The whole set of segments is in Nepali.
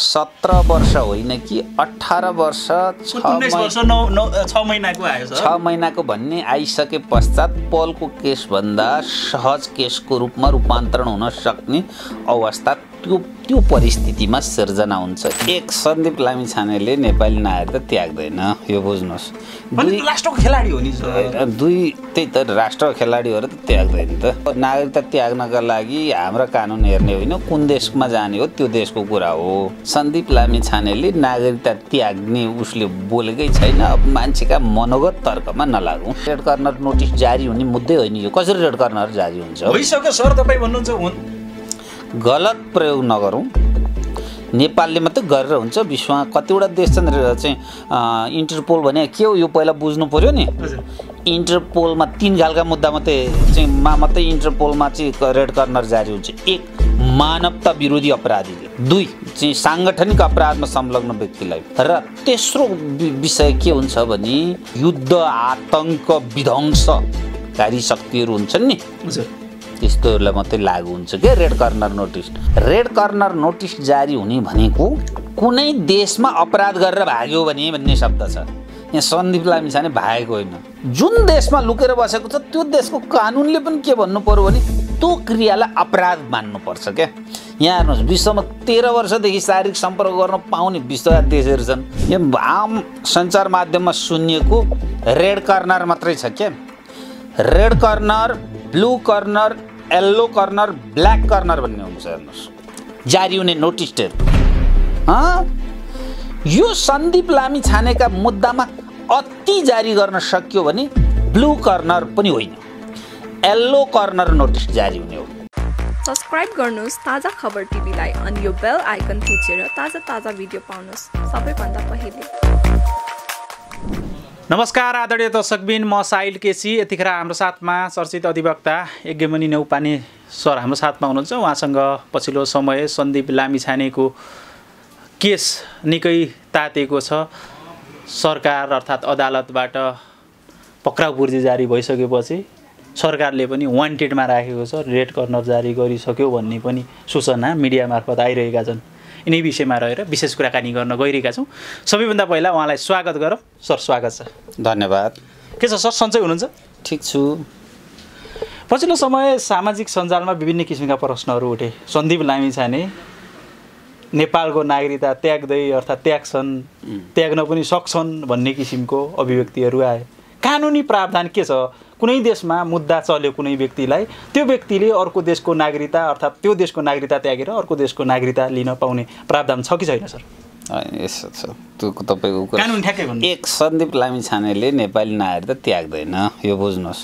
सत्र वर्ष होइन कि अठार वर्ष छ महिनाको आयो छ महिनाको भन्ने आइसके पश्चात पलको केसभन्दा सहज केसको रूपमा रूपान्तरण हुन सक्ने अवस्था त्यो त्यो परिस्थितिमा सिर्जना हुन्छ एक सन्दीप लामिछानेले नेपाली त त्याग्दैन यो बुझ्नुहोस् राष्ट्रको खेलाडी हो नि दुई त्यही त राष्ट्रको खेलाडीहरू त त्याग्दैन त नागरिकता त्याग्नका लागि हाम्रो कानुन हेर्ने होइन कुन देशमा जाने हो त्यो देशको कुरा हो सन्दीप लामी छानेले नागरिकता त्याग्ने उसले बोलेकै छैन अब मान्छेका मनोगत तर्कमा नलागौँ रेड कर्नर नोटिस जारी हुने मुद्दै होइन यो कसरी रेड कर्नर जारी हुन्छ सर तपाईँ भन्नुहुन्छ गलत प्रयोग नगरौँ नेपालले मात्रै गरेर हुन्छ विश्वमा कतिवटा देश छन् चाहिँ इन्टरपोल भने के हो यो पहिला बुझ्नु पऱ्यो नि इन्टरपोलमा तिन खालका मुद्दा मात्रै चाहिँ मा मात्रै इन्टरपोलमा चाहिँ रेड कर्नर जारी हुन्छ एक मानवता विरोधी अपराधीले दुई चाहिँ साङ्गठनिक अपराधमा संलग्न व्यक्तिलाई र तेस्रो विषय के हुन्छ भने युद्ध आतङ्क विध्वंसकारी शक्तिहरू हुन्छन् नि त्यस्तोहरूलाई मात्रै लागु हुन्छ क्या red corner notice red corner notice जारी हुने भनेको कुनै देशमा अपराध गरेर भाग्यो भने भन्ने शब्द छ यहाँ सन्दीप लामी लामिछाने भागेको होइन जुन देशमा लुकेर बसेको छ त्यो देशको कानुनले पनि के भन्नु पऱ्यो भने त्यो क्रियालाई अपराध मान्नुपर्छ क्या यहाँ हेर्नुहोस् विश्वमा तेह्र वर्षदेखि शारीरिक सम्पर्क गर्न पाउने विश्वका देशहरू छन् यो आम सञ्चार माध्यममा सुनिएको रेड कर्नर मात्रै छ क्या red corner blue corner yellow corner black corner भन्ने हुन्छ हेर्नुहोस् जारी हुने नोटिस टेप यो सन्दीप लामी छानेका मुद्दामा अति जारी गर्न सकियो भने ब्लू कर्नर पनि होइन यल्लो कर्नर नोटिस जारी हुने हो सब्सक्राइब गर्नुहोस् ताजा खबर टिभीलाई अनि यो बेल आइकन थिचेर ताजा ताजा भिडियो पाउनुहोस् सबैभन्दा पहिले नमस्कार आदरणीय दर्शकबिन म साहिल केसी यतिखेर हाम्रो साथमा चर्चित अधिवक्ता यज्ञमणि नेउपाने सर हाम्रो साथमा हुनुहुन्छ उहाँसँग पछिल्लो समय सन्दीप लामिछानेको केस निकै तातेको छ सरकार अर्थात् अदालतबाट पक्राउ पूर्जी जारी भइसकेपछि सरकारले पनि वान्टेडमा राखेको छ रेड कर्नर जारी गरिसक्यो भन्ने पनि सूचना मिडिया मार्फत आइरहेका छन् यिनै विषयमा रहेर विशेष कुराकानी गर्न गइरहेका छौँ सबैभन्दा पहिला उहाँलाई स्वागत गरौँ सर स्वागत छ धन्यवाद के छ सर सन्चै हुनुहुन्छ ठिक छु पछिल्लो समय सामाजिक सञ्जालमा विभिन्न किसिमका प्रश्नहरू उठे सन्दीप लामी छाने नेपालको नागरिकता त्याग्दै अर्थात् त्याग्छन् त्याग्न पनि सक्छन् भन्ने किसिमको अभिव्यक्तिहरू आए कानुनी प्रावधान के छ कुनै देशमा मुद्दा चल्यो कुनै व्यक्तिलाई त्यो व्यक्तिले अर्को देशको नागरिकता अर्थात् त्यो देशको नागरिकता त्यागेर अर्को देशको नागरिकता लिन पाउने प्रावधान छ कि छैन सर यसो तपाईँको एक सन्दीप लामी छानेले नेपाली नागरिकता त्याग्दैन यो बुझ्नुहोस्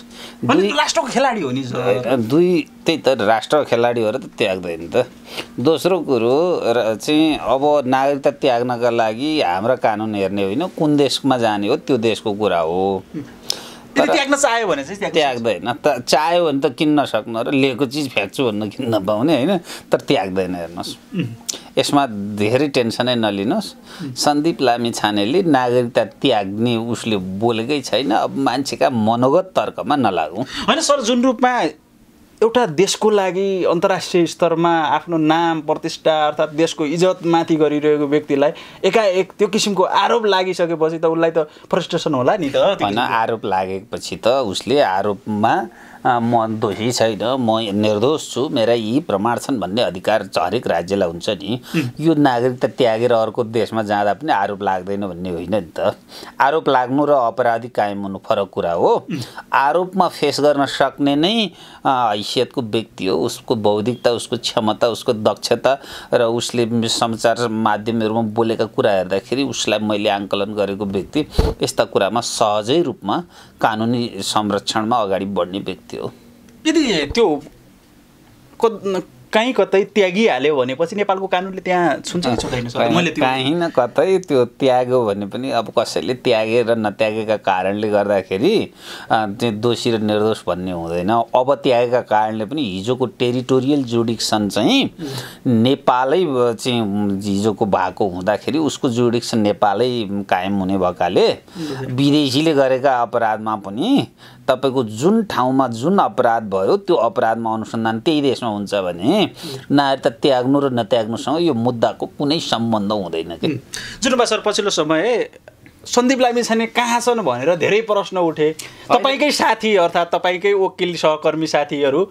राष्ट्रको खेलाडी हो नि दुई त्यही त राष्ट्रको खेलाडीहरू त त्याग्दैन त दोस्रो कुरो चाहिँ अब नागरिकता त्याग्नका लागि हाम्रा कानुन हेर्ने होइन कुन देशमा जाने हो त्यो देशको कुरा हो त्याग्न चाह्यो भने चाहिँ त्याग्दैन त चाह्यो भने त किन्न सक्नु र लिएको चिज फ्याँक्छु भन्न किन्न पाउने होइन तर त्याग्दैन हेर्नुहोस् यसमा धेरै टेन्सनै नलिनुहोस् सन्दीप लामी छानेले नागरिकता त्याग्ने उसले बोलेकै छैन अब मान्छेका मनोगत तर्कमा नलागौँ होइन सर जुन रूपमा एउटा देशको लागि अन्तर्राष्ट्रिय स्तरमा आफ्नो नाम प्रतिष्ठा अर्थात् देशको इज्जत माथि गरिरहेको व्यक्तिलाई एकाएक त्यो किसिमको आरोप लागिसकेपछि त उसलाई त फ्रस्ट्रेसन होला नि त होइन आरोप लागेपछि त उसले आरोपमा म दोषी छैन म निर्दोष छु मेरा यी प्रमाण छन् भन्ने अधिकार हरेक राज्यलाई हुन्छ नि यो नागरिकता त्यागेर अर्को देशमा जाँदा पनि आरोप लाग्दैन भन्ने होइन नि त आरोप लाग्नु र अपराधी कायम हुनु फरक कुरा हो आरोपमा फेस गर्न सक्ने नै हैसियतको व्यक्ति हो उसको बौद्धिकता उसको क्षमता उसको दक्षता र उसले समाचार माध्यमहरूमा बोलेका कुरा हेर्दाखेरि उसलाई मैले आङ्कलन गरेको व्यक्ति यस्ता कुरामा सहजै रूपमा कानुनी संरक्षणमा अगाडि बढ्ने व्यक्ति त्यो यदि त्यो काहीँ कतै त्यागिहाल्यो भनेपछि नेपालको कानुनले त्यहाँ छुन्छ कहीँ मैले काहीँ न कतै त्यो त्याग्यो भने पनि अब कसैले त्यागेर नत्यागेका कारणले गर्दाखेरि त्यो दोषी र निर्दोष भन्ने हुँदैन अब त्यागेका कारणले पनि हिजोको टेरिटोरियल जुडिक्सन चाहिँ नेपालै चाहिँ हिजोको भएको हुँदाखेरि उसको जुडिक्सन नेपालै कायम हुने भएकाले विदेशीले गरेका अपराधमा पनि तपाईँको जुन ठाउँमा जुन अपराध भयो त्यो अपराधमा अनुसन्धान त्यही देशमा हुन्छ भने त त्याग्नु र नत्याग्नुसँग यो मुद्दाको कुनै सम्बन्ध हुँदैन कि जुन सर पछिल्लो समय सन्दीप लामी छाने कहाँ छन् भनेर धेरै प्रश्न उठे तपाईँकै साथी अर्थात् तपाईँकै वकिल सहकर्मी साथीहरू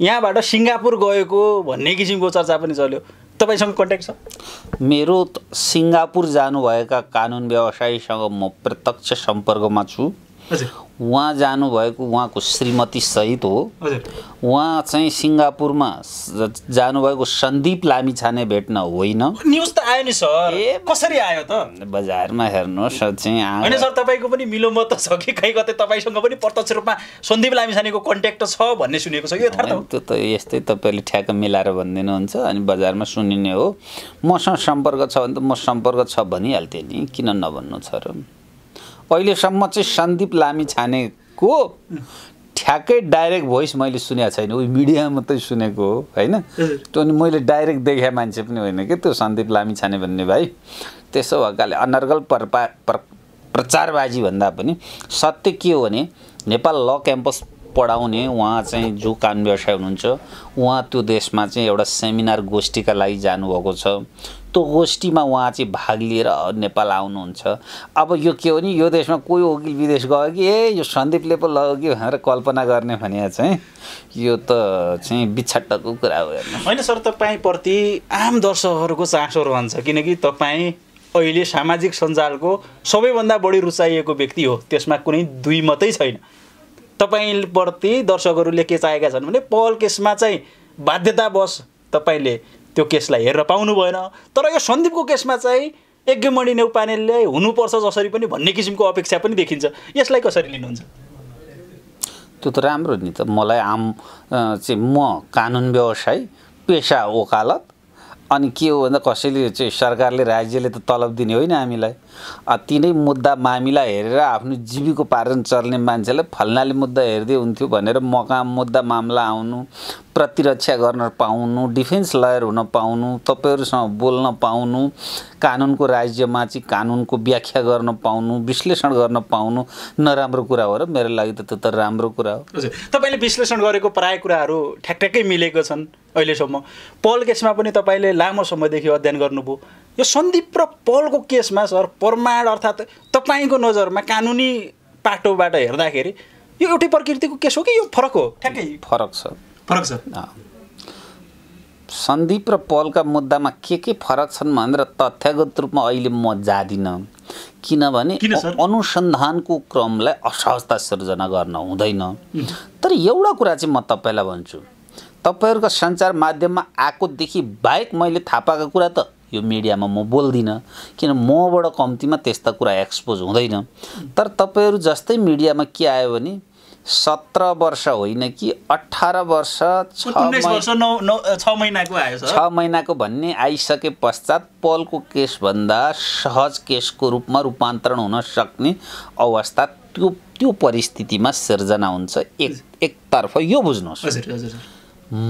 यहाँबाट सिङ्गापुर गएको भन्ने किसिमको चर्चा पनि चल्यो तपाईँसँग कन्ट्याक्ट छ मेरो सिङ्गापुर जानुभएका कानुन व्यवसायीसँग म प्रत्यक्ष सम्पर्कमा छु उहाँ जानुभएको उहाँको श्रीमती सहित हो उहाँ चाहिँ सिङ्गापुरमा जानुभएको सन्दीप लामी छाने भेट्न होइन न्युज त आयो नि सर ए कसरी आयो त बजारमा हेर्नुहोस् होइन सर तपाईँको पनि मिलोमत त छ कि कहीँ कतै तपाईँसँग पनि प्रत्यक्ष रूपमा सन्दीप लामिछानेको कन्ट्याक्ट छ भन्ने सुनेको छ यो त्यो त यस्तै तपाईँले ठ्याक्क मिलाएर भनिदिनुहुन्छ अनि बजारमा सुनिने हो मसँग सम्पर्क छ भने त म सम्पर्क छ भनिहाल्थेँ नि किन नभन्नु छ र अहिलेसम्म चाहिँ सन्दीप लामी छानेको ठ्याक्कै डाइरेक्ट भोइस मैले सुनेको छैन ऊ मिडिया मात्रै सुनेको हो होइन त्यो अनि मैले डाइरेक्ट देखेँ मान्छे पनि होइन कि त्यो सन्दीप लामी छाने भन्ने भाइ त्यसो भएकाले अनर्गल प्रपा प्र प्रचारबाजी भन्दा पनि सत्य के हो भने नेपाल ल क्याम्पस पढाउने उहाँ चाहिँ जो कान व्यवसाय हुनुहुन्छ उहाँ त्यो देशमा चाहिँ एउटा सेमिनार गोष्ठीका लागि जानुभएको छ त्यो गोष्ठीमा उहाँ चाहिँ भाग लिएर नेपाल आउनुहुन्छ अब यो के हो नि यो देशमा कोही वकिल विदेश गयो कि ए यो सन्दीपले पो लग्यो कि भनेर कल्पना गर्ने भने चाहिँ यो त चाहिँ बिछट्टको कुरा हो होइन सर तपाईँप्रति आम दर्शकहरूको चासो रहन्छ किनकि तपाईँ अहिले सामाजिक सञ्जालको सबैभन्दा बढी रुचाइएको व्यक्ति हो त्यसमा कुनै दुई मात्रै छैन तपाईँप्रति दर्शकहरूले के चाहेका छन् भने पहल केसमा चाहिँ बाध्यतावश तपाईँले त्यो केसलाई हेरेर पाउनु भएन तर यो सन्दीपको केसमा चाहिँ यज्ञमणि नेउपानेले हुनुपर्छ जसरी पनि भन्ने किसिमको अपेक्षा पनि देखिन्छ यसलाई कसरी लिनुहुन्छ त्यो त राम्रो नि त मलाई आम चाहिँ म कानुन व्यवसाय पेसा वकालत अनि के हो भन्दा कसैले चाहिँ सरकारले राज्यले त तलब दिने होइन हामीलाई तिनै मुद्दा मामिला हेरेर आफ्नो जीविको जीविकोपार्जन चल्ने मान्छेलाई फल्नाले मुद्दा हेर्दै हुन्थ्यो भनेर म मकाम मुद्दा मामला आउनु प्रतिरक्षा गर्न पाउनु डिफेन्स लयर हुन पाउनु तपाईँहरूसँग बोल्न पाउनु कानुनको राज्यमा चाहिँ कानुनको व्याख्या गर्न पाउनु विश्लेषण गर्न पाउनु नराम्रो कुरा हो र मेरो लागि त त्यो त राम्रो कुरा हो हजुर तपाईँले विश्लेषण गरेको प्राय कुराहरू ठ्याक्ठ्याक्कै मिलेको छन् अहिलेसम्म पल केसमा पनि तपाईँले लामो समयदेखि अध्ययन गर्नुभयो यो सन्दीप र पलको केसमा सर प्रमाण अर्थात् तपाईँको नजरमा कानुनी पाटोबाट हेर्दाखेरि यो एउटै प्रकृतिको केस हो कि यो फरक हो ठ्याक्कै फरक छ फरक छ सन्दीप र पलका मुद्दामा के के फरक छन् भनेर तथ्यगत रूपमा अहिले म जाँदिनँ किनभने अनुसन्धानको क्रमलाई असहजता सिर्जना गर्न हुँदैन तर एउटा कुरा चाहिँ म तपाईँलाई भन्छु तपाईँहरूको सञ्चार माध्यममा आएकोदेखि बाहेक मैले थाहा पाएको कुरा त यो मिडियामा म बोल्दिनँ किन मबाट कम्तीमा त्यस्ता कुरा एक्सपोज हुँदैन तर तपाईँहरू जस्तै मिडियामा के आयो भने सत्र वर्ष होइन कि अठार वर्ष छ महिनाको आयो छ महिनाको भन्ने आइसके पश्चात पलको केसभन्दा सहज केसको रूपमा रूपान्तरण हुन सक्ने अवस्था त्यो त्यो परिस्थितिमा सिर्जना हुन्छ एक एकतर्फ यो बुझ्नुहोस्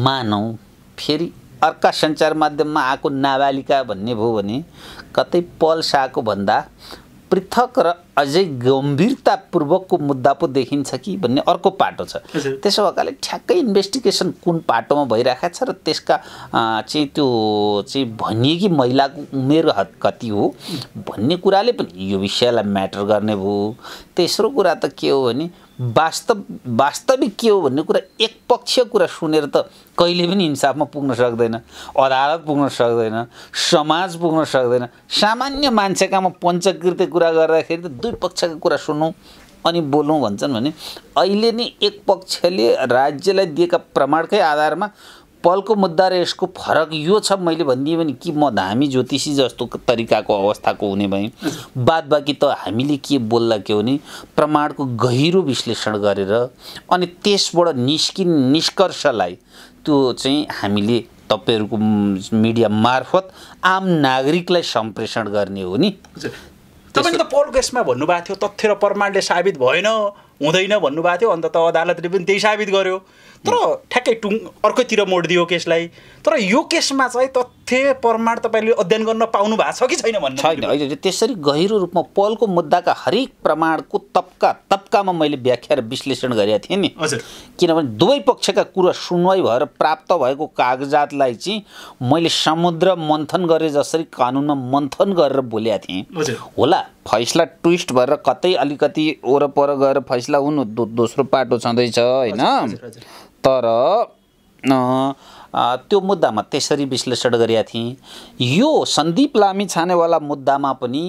मानौ फेरि अर्का सञ्चार माध्यममा आएको नाबालिका भन्ने भयो भने कतै पल भन्दा पृथक र अझै गम्भीरतापूर्वकको मुद्दा पो देखिन्छ कि भन्ने अर्को पाटो छ त्यसो भएकाले ठ्याक्कै इन्भेस्टिगेसन कुन पाटोमा भइरहेको छ र त्यसका चाहिँ त्यो चाहिँ भनिए कि महिलाको उमेर हद कति हो भन्ने कुराले पनि यो विषयलाई म्याटर गर्ने भयो तेस्रो कुरा त के हो भने वास्तव वास्तविक के हो भन्ने कुरा एकपक्षीय कुरा सुनेर त कहिले पनि इन्साफमा पुग्न सक्दैन अदालत पुग्न सक्दैन समाज पुग्न सक्दैन सामान्य मान्छेकामा पञ्चकृत कुरा गर्दाखेरि त दुई पक्षको कुरा सुनौँ अनि बोलौँ भन्छन् भने अहिले नै एक पक्षले राज्यलाई दिएका प्रमाणकै आधारमा पलको मुद्दा र यसको फरक यो छ मैले भनिदिएँ भने कि म धामी ज्योतिषी जस्तो तरिकाको अवस्थाको हुने भएँ बाद बाँकी त हामीले के बोल्दा के हो भने प्रमाणको गहिरो विश्लेषण गरेर अनि त्यसबाट निस्कि निष्कर्षलाई त्यो चाहिँ हामीले तपाईँहरूको मिडिया मार्फत आम नागरिकलाई सम्प्रेषण गर्ने हो नि तपाईँले त पलको यसमा भन्नुभएको थियो तथ्य र प्रमाणले साबित भएन हुँदैन भन्नुभएको थियो अन्त त अदालतले पनि त्यही साबित गर्यो तर ठ्याक्कै टुङ अर्कैतिर मोडिदियो केसलाई तर यो केसमा चाहिँ तथ्य प्रमाण तपाईँले अध्ययन गर्न पाउनु भएको छ कि छैन भन्नु छैन अहिले त्यसरी गहिरो रूपमा पलको मुद्दाका हरेक प्रमाणको तप्का तप्कामा मैले व्याख्या र विश्लेषण गरेका थिएँ नि हजुर किनभने दुवै पक्षका कुरा सुनवाई भएर प्राप्त भएको कागजातलाई चाहिँ मैले समुद्र मन्थन गरे जसरी कानुनमा मन्थन गरेर बोलेका थिएँ होला फैसला ट्विस्ट भएर कतै अलिकति वरपर गएर फैसला हुनु दोस्रो पाटो छँदैछ होइन तर त्यो मुद्दामा त्यसरी विश्लेषण गरेका थिएँ यो सन्दीप लामी छानेवाला मुद्दामा पनि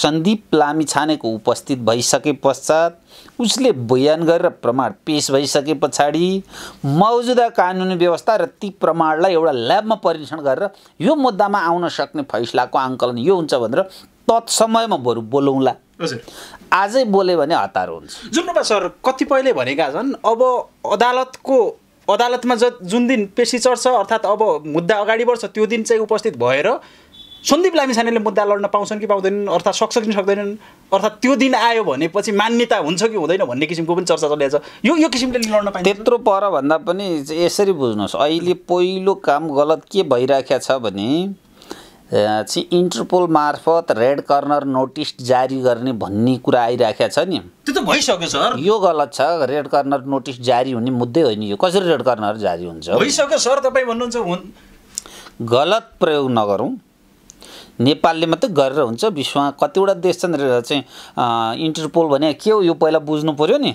सन्दीप लामी छानेको उपस्थित भइसके पश्चात उसले बयान गरेर प्रमाण पेस भइसके पछाडि मौजुदा कानुनी व्यवस्था र ती प्रमाणलाई एउटा ल्याबमा परीक्षण गरेर यो मुद्दामा आउन सक्ने फैसलाको आङ्कलन यो हुन्छ भनेर तत्समयमा बरु बोलौँला हजुर आजै बोल्यो भने हतार हुन्छ जुम्रोबा सर कतिपयले भनेका छन् अब अदालतको अदालतमा ज जुन दिन पेसी चढ्छ अर्थात् अब मुद्दा अगाडि बढ्छ त्यो दिन चाहिँ उपस्थित भएर सन्दीप लामिसानेले मुद्दा लड्न पाउँछन् कि पाउँदैनन् अर्थात् सक्छ कि सक्दैनन् अर्थात् त्यो दिन आयो भनेपछि मान्यता हुन्छ कि हुँदैन भन्ने किसिमको पनि चर्चा चलिरहेको छ यो यो किसिमले लड्न पाइन्छ त्यत्रो पर भन्दा पनि यसरी बुझ्नुहोस् अहिले पहिलो काम गलत के भइराखेको छ भने चाहिँ इन्टरपोल मार्फत रेड कर्नर नोटिस जारी गर्ने भन्ने कुरा आइराखेको छ नि त्यो त भइसक्यो सर यो गलत छ रेड कर्नर नोटिस जारी हुने मुद्दै होइन यो कसरी रेड कर्नर जारी हुन्छ भइसक्यो सर तपाईँ भन्नुहुन्छ गलत प्रयोग नगरौँ नेपालले मात्रै गरेर हुन्छ विश्वमा कतिवटा देश छन् चाहिँ इन्टरपोल भने के हो यो पहिला बुझ्नु पऱ्यो नि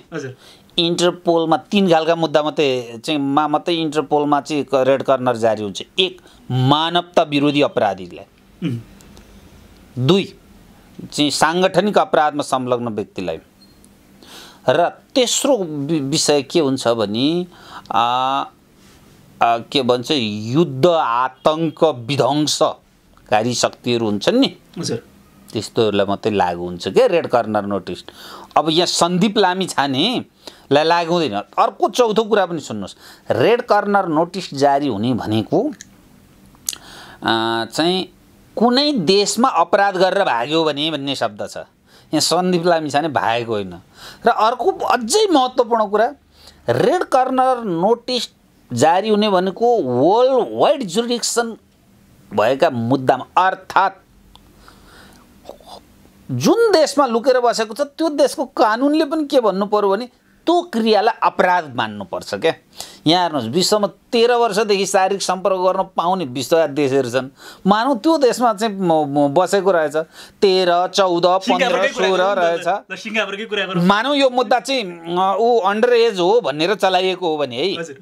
इन्टरपोलमा तिन खालका मुद्दा मात्रै चाहिँ मा मात्रै इन्टरपोलमा चाहिँ रेड कर्नर जारी हुन्छ एक मानवता विरोधी अपराधीलाई दुई चाहिँ साङ्गठनिक अपराधमा संलग्न व्यक्तिलाई र तेस्रो विषय के हुन्छ भने के भन्छ युद्ध आतङ्क विध्वंसकारी शक्तिहरू हुन्छन् नि हजुर त्यस्तोहरूलाई मात्रै लागु हुन्छ क्या रेड कर्नर नोटिस अब यहाँ सन्दीप लामी छानेलाई लागु हुँदैन अर्को चौथो कुरा पनि सुन्नुहोस् रेड कर्नर नोटिस जारी हुने भनेको चाहिँ कुनै देशमा अपराध गरेर भाग्यो भने भन्ने शब्द छ यहाँ सन्दीप लामी छाने भागेको होइन र अर्को अझै महत्त्वपूर्ण कुरा रेड कर्नर नोटिस जारी हुने भनेको वर्ल्ड वाइड जुरिडिक्सन भएका मुद्दामा अर्थात् जुन देशमा लुकेर बसेको छ त्यो देशको कानुनले पनि के भन्नु पऱ्यो भने त्यो क्रियालाई अपराध मान्नुपर्छ क्या यहाँ हेर्नुहोस् विश्वमा तेह्र वर्षदेखि शारीरिक सम्पर्क गर्न पाउने विश्व देशहरू छन् मानौँ त्यो देशमा चाहिँ बसेको रहेछ तेह्र चौध पन्ध्र सोह्र रहेछ मानौँ यो मुद्दा चाहिँ ऊ अन्डर एज हो भनेर चलाइएको हो भने है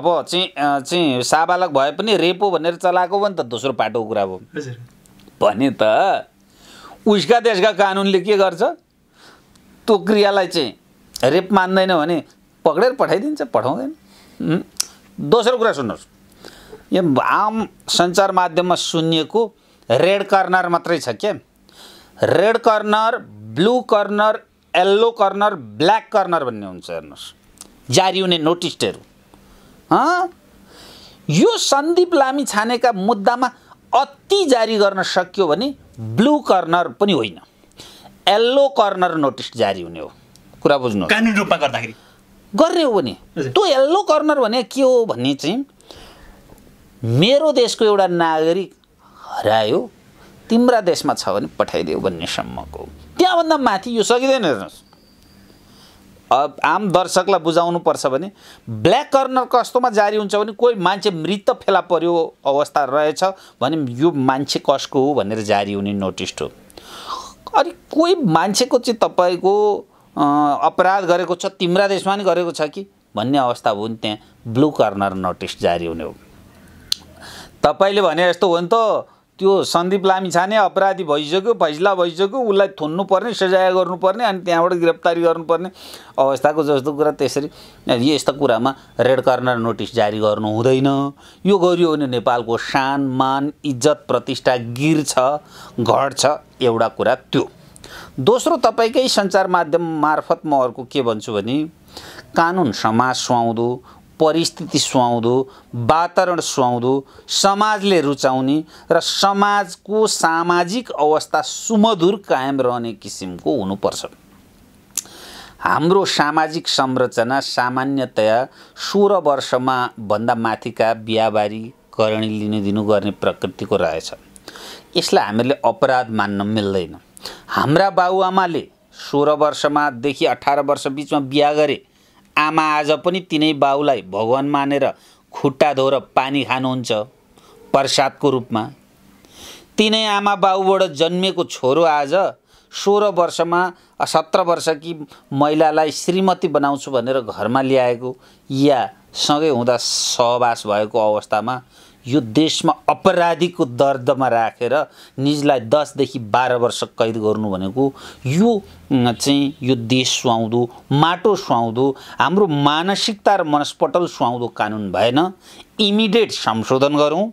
अब चाहिँ चाहिँ साबालक भए पनि रेप भनेर चलाएको हो भने त दोस्रो पाटोको कुरा भयो भने त उस्का देशका कानुनले के गर्छ त्यो क्रियालाई चाहिँ रेप मान्दैन भने पक्रेर पठाइदिन्छ पठाउँदैन दोस्रो कुरा सुन्नुहोस् यो आम सञ्चार माध्यममा सुनिएको रेड कर्नर मात्रै छ क्या red corner blue corner yellow corner black corner भन्ने हुन्छ हेर्नुहोस् जारी हुने नोटिस्टहरू यो सन्दीप लामी छानेका मुद्दामा अति जारी गर्न सकियो भने ब्लु कर्नर पनि होइन यल्लो कर्नर नोटिस जारी हुने हो कुरा बुझ्नु कानुन रूपमा गर्दाखेरि गर्ने हो भने त्यो यल्लो कर्नर भने के हो भने चाहिँ मेरो देशको एउटा नागरिक हरायो तिम्रा देशमा छ भने पठाइदेऊ भन्नेसम्मको त्यहाँभन्दा माथि यो सकिँदैन हेर्नुहोस् आम दर्शकलाई बुझाउनु पर्छ भने ब्ल्याक कर्नर कस्तोमा जारी हुन्छ भने कोही मान्छे मृत फेला पर्यो अवस्था रहेछ भने यो मान्छे कसको हो भनेर जारी हुने नोटिस हो अनि कोही मान्छेको चाहिँ तपाईँको अपराध गरेको छ तिम्रा देशमा नि गरेको छ कि भन्ने अवस्था हो नि त्यहाँ ब्लु कर्नर नोटिस जारी हुने हो तपाईँले भने यस्तो हो नि त त्यो सन्दीप लामिछाने अपराधी भइसक्यो फैसला भइसक्यो उसलाई थुन्नुपर्ने सजाय गर्नुपर्ने अनि त्यहाँबाट गिरफ्तारी गर्नुपर्ने अवस्थाको जस्तो कुरा त्यसरी यस्ता कुरामा रेड कर्नर नोटिस जारी गर्नु हुँदैन यो गरियो भने नेपालको सान मान इज्जत प्रतिष्ठा गिर्छ घट्छ एउटा कुरा त्यो दोस्रो तपाईँकै सञ्चार माध्यम मार्फत म अर्को के भन्छु भने कानुन समाज सुहाउँदो परिस्थिति सुहाउँदो वातावरण सुहाउँदो समाजले रुचाउने र समाजको सामाजिक अवस्था सुमधुर कायम रहने किसिमको हुनुपर्छ हाम्रो सामाजिक संरचना सामान्यतया सोह्र वर्षमा भन्दा माथिका बिहाबारीकरण लिनु दिनु गर्ने प्रकृतिको रहेछ यसलाई हामीले अपराध मान्न मिल्दैन हाम्रा बाबुआमाले सोह्र वर्षमादेखि अठार वर्ष बिचमा बिहा गरे आमा आज पनि तिनै बाउलाई भगवान् मानेर खुट्टा धोएर पानी खानुहुन्छ प्रसादको रूपमा तिनै आमा बाउबाट जन्मिएको छोरो आज सोह्र वर्षमा सत्र कि महिलालाई श्रीमती बनाउँछु भनेर घरमा ल्याएको या सँगै हुँदा सहवास भएको अवस्थामा यो देशमा अपराधीको दर्दमा राखेर निजलाई दसदेखि बाह्र वर्ष कैद गर्नु भनेको यो चाहिँ यो देश सुहाउँदो माटो सुहाउँदो हाम्रो मानसिकता र मनस्पटल सुहाउँदो कानुन भएन इमिडिएट संशोधन गरौँ